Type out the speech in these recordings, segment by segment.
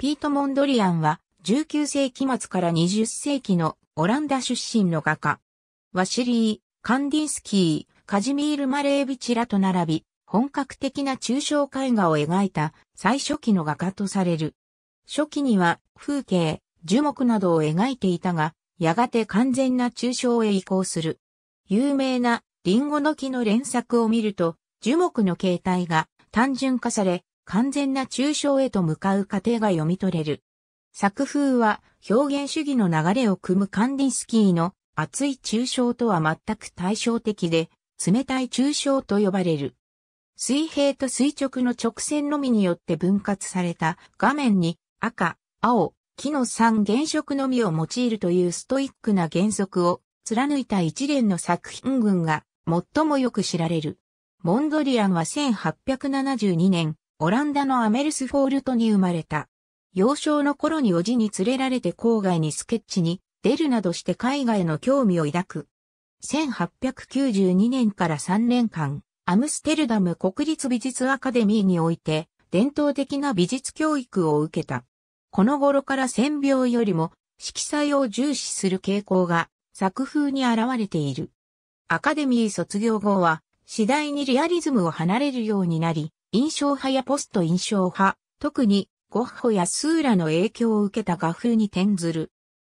ピート・モンドリアンは19世紀末から20世紀のオランダ出身の画家。ワシリー、カンディンスキー、カジミール・マレービチらと並び、本格的な抽象絵画を描いた最初期の画家とされる。初期には風景、樹木などを描いていたが、やがて完全な抽象へ移行する。有名なリンゴの木の連作を見ると、樹木の形態が単純化され、完全な抽象へと向かう過程が読み取れる。作風は表現主義の流れを組むカンディンスキーの熱い抽象とは全く対照的で、冷たい抽象と呼ばれる。水平と垂直の直線のみによって分割された画面に赤、青、木の3原色のみを用いるというストイックな原則を貫いた一連の作品群が最もよく知られる。モンドリアンは1872年オランダのアメルスフォールトに生まれた。幼少の頃におじに連れられて郊外にスケッチに出るなどして海外の興味を抱く。1892年から3年間、アムステルダム国立美術アカデミーにおいて、伝統的な美術教育を受けた。この頃から線描よりも色彩を重視する傾向が作風に現れている。アカデミー卒業後は次第にリアリズムを離れるようになり、印象派やポスト印象派、特にゴッホやスーラの影響を受けた画風に転ずる。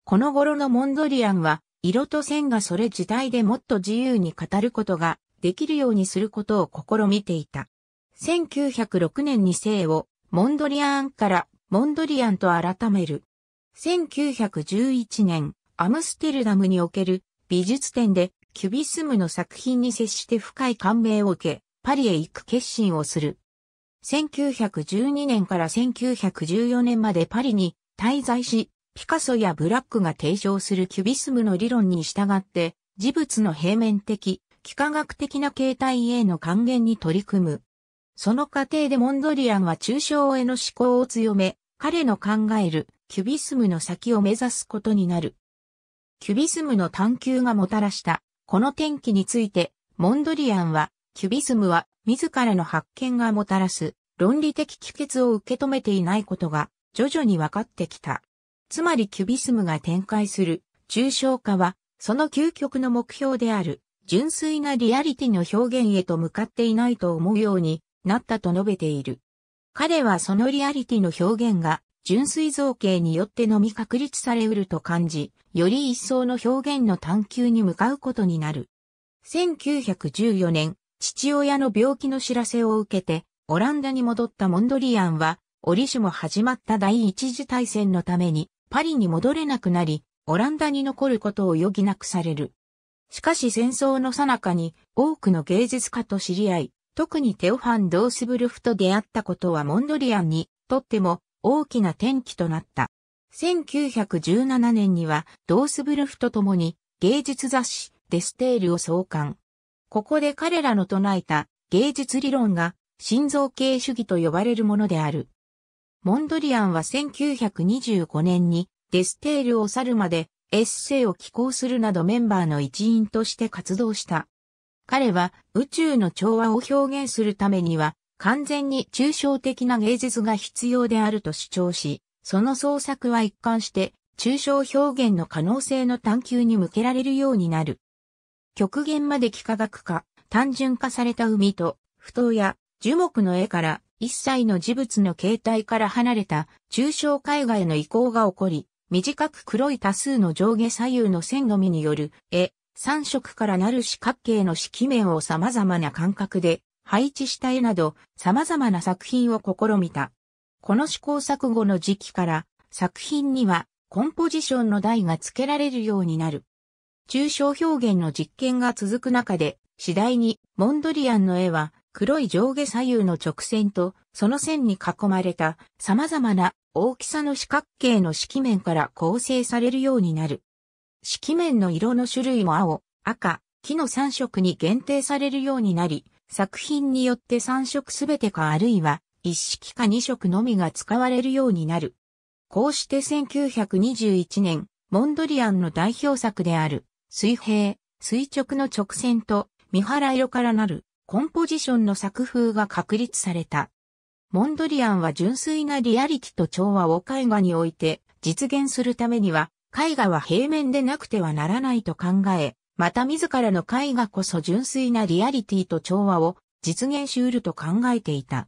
この頃のモンドリアンは、色と線がそれ自体でもっと自由に語ることができるようにすることを試みていた。1906年に生をモンドリアンからモンドリアンと改める。1911年、アムステルダムにおける美術展でキュビスムの作品に接して深い感銘を受け、パリへ行く決心をする。1912年から1914年までパリに滞在し、ピカソやブラックが提唱するキュビスムの理論に従って、事物の平面的、幾何学的な形態への還元に取り組む。その過程でモンドリアンは抽象への思考を強め、彼の考えるキュビスムの先を目指すことになる。キュビスムの探求がもたらしたこの転機について、モンドリアンは、キュビスムは自らの発見がもたらす論理的帰結を受け止めていないことが徐々に分かってきた。つまりキュビスムが展開する抽象化は、その究極の目標である純粋なリアリティの表現へと向かっていないと思うようになったと述べている。彼はそのリアリティの表現が純粋造形によってのみ確立されうると感じ、より一層の表現の探求に向かうことになる。1914年、父親の病気の知らせを受けて、オランダに戻ったモンドリアンは、折しも始まった第一次大戦のために、パリに戻れなくなり、オランダに残ることを余儀なくされる。しかし戦争の最中に多くの芸術家と知り合い、特にテオファン・ドースブルフと出会ったことはモンドリアンにとっても大きな転機となった。1917年にはドースブルフと共に芸術雑誌デステールを創刊。ここで彼らの唱えた芸術理論が心臓系主義と呼ばれるものである。モンドリアンは1925年にデステールを去るまでエッセイを寄稿するなどメンバーの一員として活動した。彼は宇宙の調和を表現するためには完全に抽象的な芸術が必要であると主張し、その創作は一貫して抽象表現の可能性の探求に向けられるようになる。極限まで幾何学化、単純化された海と、不当や樹木の絵から一切の事物の形態から離れた抽象絵画への移行が起こり、短く黒い多数の上下左右の線のみによる絵、三色からなる四角形の色面を様々な感覚で配置した絵など様々な作品を試みた。この試行錯誤の時期から作品にはコンポジションの台が付けられるようになる。抽象表現の実験が続く中で次第にモンドリアンの絵は黒い上下左右の直線とその線に囲まれた様々な大きさの四角形の色面から構成されるようになる。色面の色の種類も青、赤、木の3色に限定されるようになり、作品によって3色すべてかあるいは1色か2色のみが使われるようになる。こうして1921年、モンドリアンの代表作である水平、垂直の直線と三原色からなるコンポジションの作風が確立された。モンドリアンは純粋なリアリティと調和を絵画において実現するためには絵画は平面でなくてはならないと考え、また自らの絵画こそ純粋なリアリティと調和を実現し得ると考えていた。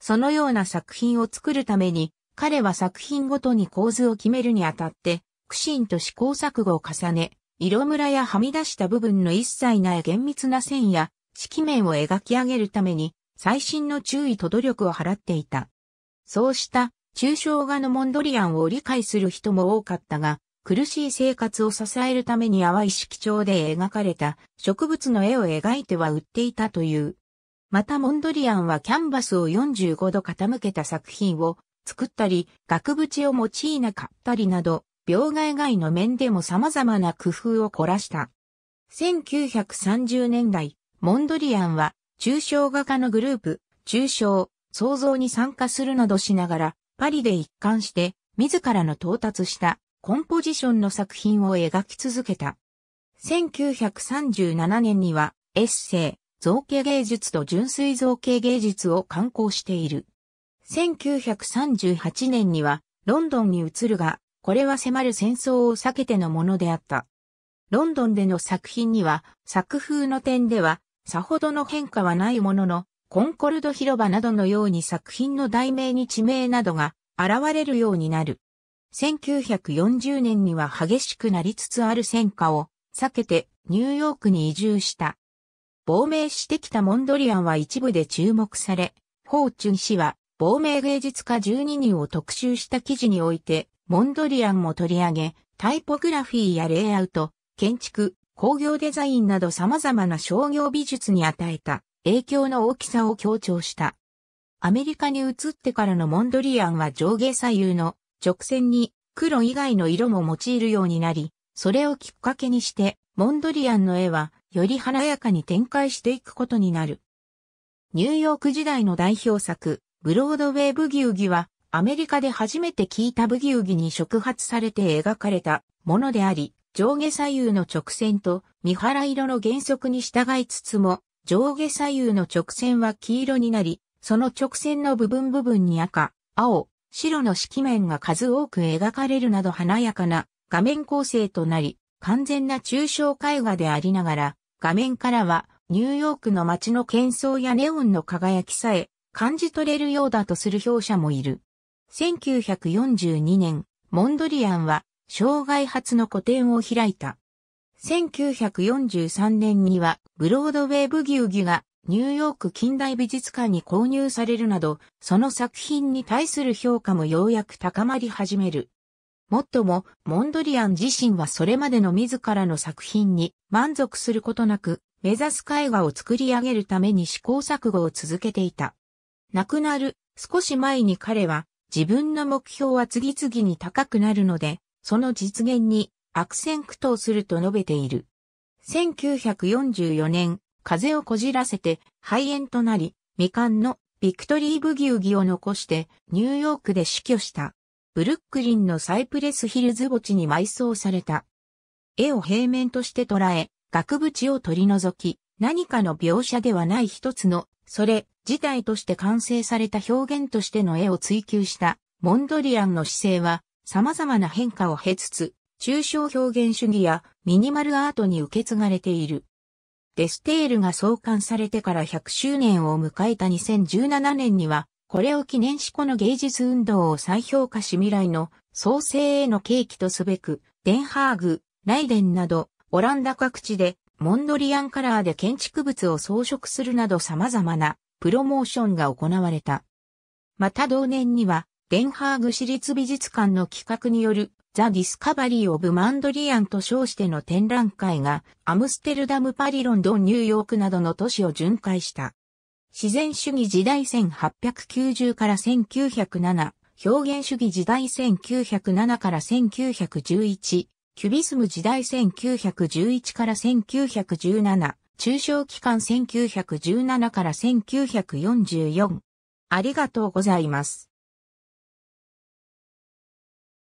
そのような作品を作るために彼は作品ごとに構図を決めるにあたって苦心と試行錯誤を重ね、色ムラやはみ出した部分の一切ない厳密な線や色面を描き上げるために、最新の注意と努力を払っていた。そうした抽象画のモンドリアンを理解する人も多かったが、苦しい生活を支えるために淡い色調で描かれた植物の絵を描いては売っていたという。またモンドリアンはキャンバスを45度傾けた作品を作ったり、額縁を用いなかったりなど、描画以外の面でも様々な工夫を凝らした。1930年代、モンドリアンは、抽象画家のグループ、抽象、創造に参加するなどしながら、パリで一貫して、自らの到達したコンポジションの作品を描き続けた。1937年には、エッセイ、造形芸術と純粋造形芸術を刊行している。1938年には、ロンドンに移るが、これは迫る戦争を避けてのものであった。ロンドンでの作品には、作風の点では、さほどの変化はないものの、コンコルド広場などのように作品の題名に地名などが現れるようになる。1940年には激しくなりつつある戦火を避けてニューヨークに移住した。亡命してきたモンドリアンは一部で注目され、フォーチュン氏は亡命芸術家12人を特集した記事において、モンドリアンも取り上げ、タイポグラフィーやレイアウト、建築、工業デザインなど様々な商業美術に与えた影響の大きさを強調した。アメリカに移ってからのモンドリアンは上下左右の直線に黒以外の色も用いるようになり、それをきっかけにしてモンドリアンの絵はより華やかに展開していくことになる。ニューヨーク時代の代表作、ブロードウェイブギウギはアメリカで初めて聞いたブギウギに触発されて描かれたものであり、上下左右の直線と三原色の原則に従いつつも、上下左右の直線は黄色になり、その直線の部分部分に赤、青、白の色面が数多く描かれるなど華やかな画面構成となり、完全な抽象絵画でありながら、画面からはニューヨークの街の喧騒やネオンの輝きさえ感じ取れるようだとする表者もいる。1942年、モンドリアンは生涯初の個展を開いた。1943年には、ブロードウェイブギウギがニューヨーク近代美術館に購入されるなど、その作品に対する評価もようやく高まり始める。もっとも、モンドリアン自身はそれまでの自らの作品に満足することなく、目指す絵画を作り上げるために試行錯誤を続けていた。亡くなる少し前に彼は、自分の目標は次々に高くなるので、その実現に悪戦苦闘すると述べている。1944年、風をこじらせて肺炎となり、未完のビクトリー・ブギウギを残してニューヨークで死去した。ブルックリンのサイプレスヒルズ墓地に埋葬された。絵を平面として捉え、額縁を取り除き、何かの描写ではない一つの、それ自体として完成された表現としての絵を追求した、モンドリアンの姿勢は、様々な変化を経つつ、抽象表現主義やミニマルアートに受け継がれている。デステールが創刊されてから100周年を迎えた2017年には、これを記念しこの芸術運動を再評価し未来の創生への契機とすべく、デンハーグ、ライデンなど、オランダ各地でモンドリアンカラーで建築物を装飾するなど様々なプロモーションが行われた。また同年にはデンハーグ市立美術館の企画によるザ・ディスカバリー・オブ・マンドリアンと称しての展覧会がアムステルダム・パリ・ロンドン・ニューヨークなどの都市を巡回した。自然主義時代1890から1907、表現主義時代1907から1911、キュビスム時代1911から1917、中小期間1917から1944。ありがとうございます。